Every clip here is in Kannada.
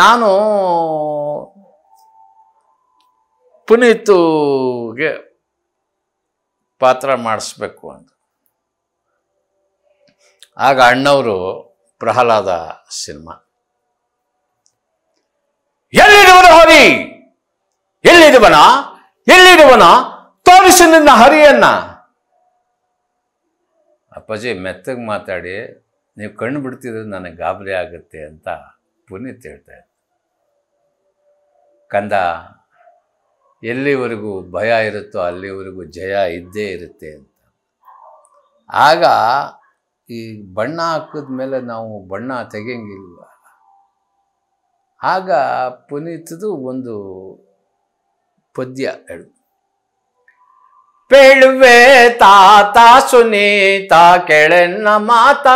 ನಾನು ಪುನೀತ್ಗೆ ಪಾತ್ರ ಮಾಡಿಸ್ಬೇಕು ಅಂತ ಆಗ ಅಣ್ಣವರು ಪ್ರಹ್ಲಾದ ಸಿನಿಮಾ ಎಲ್ಲಿಡುವನು ಹರಿ ಎಲ್ಲಿರುವನ ಎಲ್ಲಿಡುವನ ತೋರಿಸಿ ನಿನ್ನ ಹರಿಯನ್ನ ಅಪ್ಪಾಜಿ ಮೆತ್ತಗೆ ಮಾತಾಡಿ ನೀವು ಕಣ್ಣು ಬಿಡ್ತಿದ್ರೆ ನನಗೆ ಗಾಬರಿ ಆಗುತ್ತೆ ಅಂತ ಪುನೀತ್ ಹೇಳ್ತಾರೆ ಕಂದ ಎಲ್ಲಿವರೆಗೂ ಭಯ ಇರುತ್ತೋ ಅಲ್ಲಿವರೆಗೂ ಜಯ ಇದ್ದೇ ಇರುತ್ತೆ ಅಂತ ಆಗ ಈ ಬಣ್ಣ ಹಾಕಿದ ಮೇಲೆ ನಾವು ಬಣ್ಣ ತೆಗೆಯಂಗಿಲ್ವ ಆಗ ಪುನೀತದು ಒಂದು ಪದ್ಯ ಹೇಳು ಪೇಳುವೆ ತಾತ ಸುನೀತ ಕೆಳೆನ್ನ ಮಾತ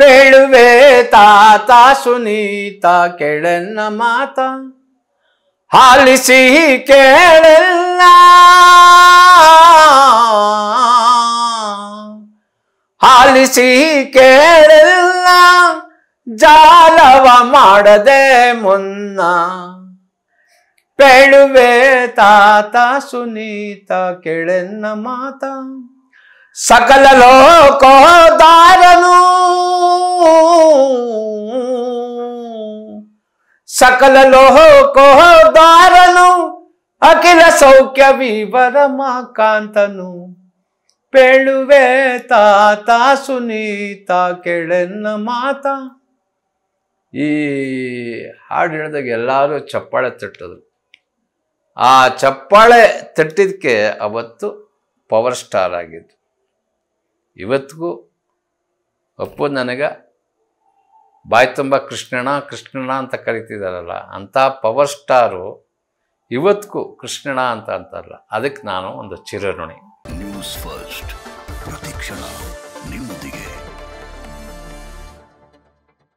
ಪೇಳುವೆ ತಾತ ಸುನೀತ ಕೆಳನ್ನ ಮಾತ ಹಾಲಿಸಿ ಕೇಳಲ್ಲ ಹಾಲಿಸಿ ಕೇಳಲ್ಲ ಜಾಲವ ಮಾಡದೆ ಮುನ್ನ ಪೇಳುವೆ ತಾತ ಸುನೀತ ಕೆಳನ್ನ ಮಾತ ಸಕಲ ಲೋಕೋದಾರನು ಸಕಲ ಲೋಹ ಕೋಹೋ ಅಖಿಲ ಸೌಖ್ಯ ವಿವರ ಮಾಕಾಂತನು ಪೇಳುವೆ ತಾತ ಸುನೀತ ಕೆಳೆನ್ನ ಮಾತ ಈ ಹಾಡು ಹೇಳಿದಾಗ ಎಲ್ಲರೂ ಚಪ್ಪಾಳೆ ತಟ್ಟದ್ರು ಆ ಚಪ್ಪಾಳೆ ತಟ್ಟಿದಕ್ಕೆ ಅವತ್ತು ಪವರ್ ಸ್ಟಾರ್ ಆಗಿದ್ದು ಇವತ್ತಿಗೂ ಅಪ್ಪು ನನಗೆ ಬಾಯಿ ತುಂಬ ಕೃಷ್ಣಣ ಕೃಷ್ಣಣ ಅಂತ ಕರಿತಿದ್ದಾರಲ್ಲ ಅಂಥ ಪವರ್ ಸ್ಟಾರು ಇವತ್ತಿಗೂ ಕೃಷ್ಣಣ ಅಂತ ಅಂತಾರಲ್ಲ ಅದಕ್ಕೆ ನಾನು ಒಂದು ಚಿರಋಣಿ ನ್ಯೂಸ್ ಫಸ್ಟ್ ಪ್ರತಿಕ್ಷಣ